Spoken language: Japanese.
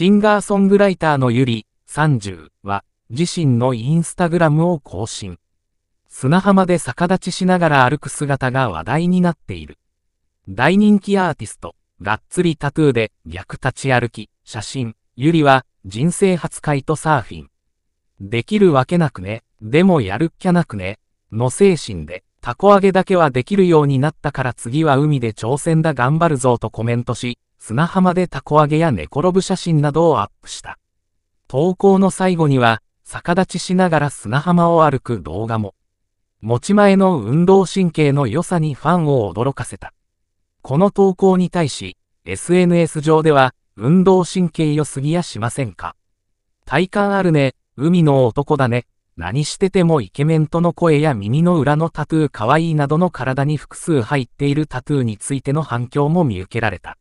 シンガーソングライターのゆり30は自身のインスタグラムを更新。砂浜で逆立ちしながら歩く姿が話題になっている。大人気アーティスト、がっつりタトゥーで逆立ち歩き、写真、ゆりは人生初回とサーフィン。できるわけなくね、でもやるっきゃなくね、の精神で、たこ揚げだけはできるようになったから次は海で挑戦だ頑張るぞとコメントし、砂浜でタコ揚げや寝転ぶ写真などをアップした。投稿の最後には、逆立ちしながら砂浜を歩く動画も。持ち前の運動神経の良さにファンを驚かせた。この投稿に対し、SNS 上では、運動神経良すぎやしませんか体感あるね、海の男だね、何しててもイケメンとの声や耳の裏のタトゥー可愛いなどの体に複数入っているタトゥーについての反響も見受けられた。